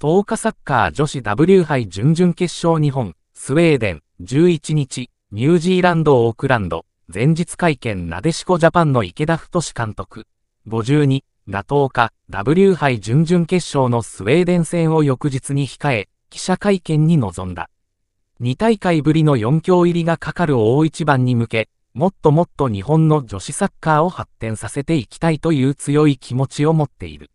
10日サッカー女子 W 杯準々決勝日本、スウェーデン、11日、ニュージーランド・オークランド、前日会見なでしこジャパンの池田太監督、52、が10日、W 杯準々決勝のスウェーデン戦を翌日に控え、記者会見に臨んだ。2大会ぶりの4強入りがかかる大一番に向け、もっともっと日本の女子サッカーを発展させていきたいという強い気持ちを持っている。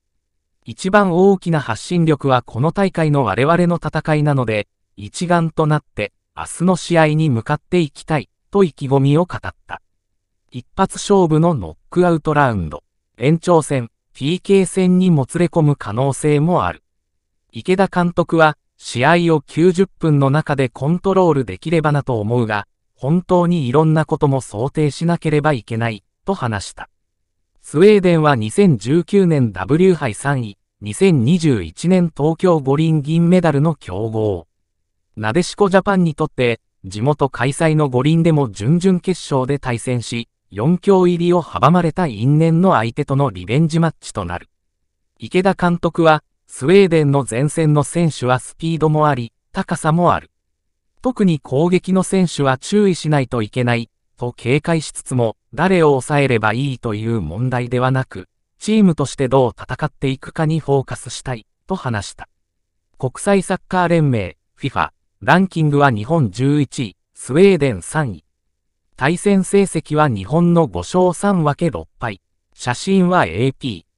一番大きな発信力はこの大会の我々の戦いなので、一丸となって明日の試合に向かっていきたいと意気込みを語った。一発勝負のノックアウトラウンド、延長戦、PK 戦にもつれ込む可能性もある。池田監督は試合を90分の中でコントロールできればなと思うが、本当にいろんなことも想定しなければいけないと話した。スウェーデンは2019年 W 杯3位、2021年東京五輪銀メダルの強豪。なでしこジャパンにとって、地元開催の五輪でも準々決勝で対戦し、4強入りを阻まれた因縁の相手とのリベンジマッチとなる。池田監督は、スウェーデンの前線の選手はスピードもあり、高さもある。特に攻撃の選手は注意しないといけない、と警戒しつつも、誰を抑えればいいという問題ではなく、チームとしてどう戦っていくかにフォーカスしたい、と話した。国際サッカー連盟、FIFA、ランキングは日本11位、スウェーデン3位。対戦成績は日本の5勝3分け6敗。写真は AP。